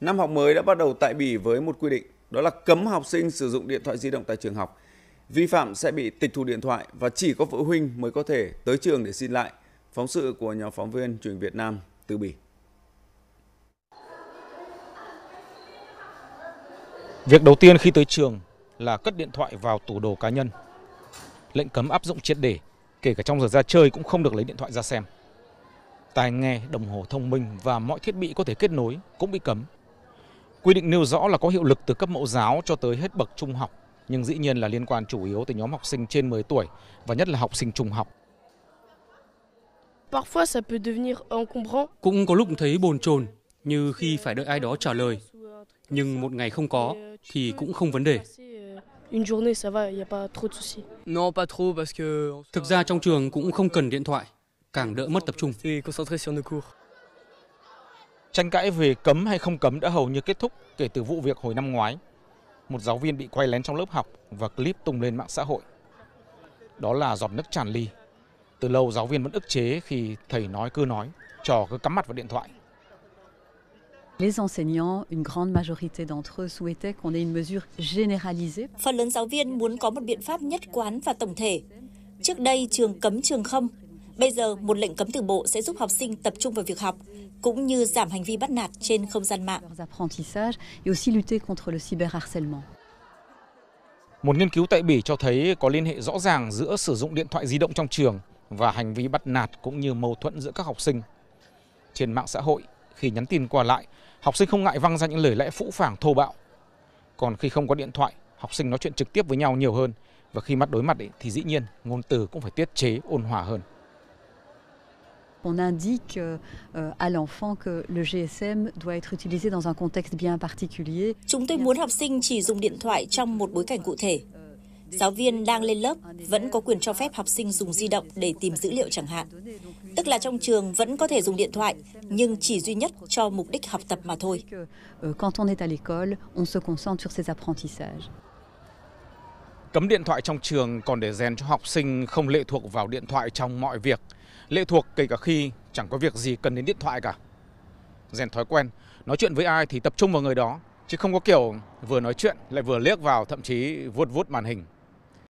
Năm học mới đã bắt đầu tại Bỉ với một quy định, đó là cấm học sinh sử dụng điện thoại di động tại trường học. Vi phạm sẽ bị tịch thu điện thoại và chỉ có phụ huynh mới có thể tới trường để xin lại. Phóng sự của nhóm phóng viên truyền Việt Nam từ Bỉ. Việc đầu tiên khi tới trường là cất điện thoại vào tủ đồ cá nhân. Lệnh cấm áp dụng triệt để, kể cả trong giờ ra chơi cũng không được lấy điện thoại ra xem. Tai nghe, đồng hồ thông minh và mọi thiết bị có thể kết nối cũng bị cấm. Quy định nêu rõ là có hiệu lực từ cấp mẫu giáo cho tới hết bậc trung học, nhưng dĩ nhiên là liên quan chủ yếu tới nhóm học sinh trên 10 tuổi và nhất là học sinh trung học. Cũng có lúc thấy bồn chồn như khi phải đợi ai đó trả lời, nhưng một ngày không có thì cũng không vấn đề. Thực ra trong trường cũng không cần điện thoại, càng đỡ mất tập trung. Tranh cãi về cấm hay không cấm đã hầu như kết thúc kể từ vụ việc hồi năm ngoái. Một giáo viên bị quay lén trong lớp học và clip tung lên mạng xã hội. Đó là giọt nước tràn ly. Từ lâu giáo viên vẫn ức chế khi thầy nói cứ nói, trò cứ cắm mặt vào điện thoại. Phần lớn giáo viên muốn có một biện pháp nhất quán và tổng thể. Trước đây trường cấm trường không, Bây giờ, một lệnh cấm từ bộ sẽ giúp học sinh tập trung vào việc học, cũng như giảm hành vi bắt nạt trên không gian mạng. Một nghiên cứu tại Bỉ cho thấy có liên hệ rõ ràng giữa sử dụng điện thoại di động trong trường và hành vi bắt nạt cũng như mâu thuẫn giữa các học sinh. Trên mạng xã hội, khi nhắn tin qua lại, học sinh không ngại văng ra những lời lẽ phũ phàng thô bạo. Còn khi không có điện thoại, học sinh nói chuyện trực tiếp với nhau nhiều hơn và khi mắt đối mặt ấy, thì dĩ nhiên ngôn từ cũng phải tiết chế ôn hòa hơn. On indique euh, à l'enfant que le GSM doit être utilisé dans un contexte bien particulier. Chúng tôi muốn học sinh chỉ dùng điện thoại trong một bối cảnh cụ thể. Giáo viên đang lên lớp vẫn có quyền cho phép học sinh dùng di động để tìm dữ liệu chẳng hạn. Tức là trong trường vẫn có thể dùng điện thoại, nhưng chỉ duy nhất cho mục đích học tập mà thôi. Euh, quand on est à l'école, on se concentre sur ses apprentissages. Cấm điện thoại trong trường còn để rèn cho học sinh không lệ thuộc vào điện thoại trong mọi việc. Lệ thuộc kể cả khi chẳng có việc gì cần đến điện thoại cả. Rèn thói quen, nói chuyện với ai thì tập trung vào người đó, chứ không có kiểu vừa nói chuyện lại vừa liếc vào thậm chí vuốt vuốt màn hình.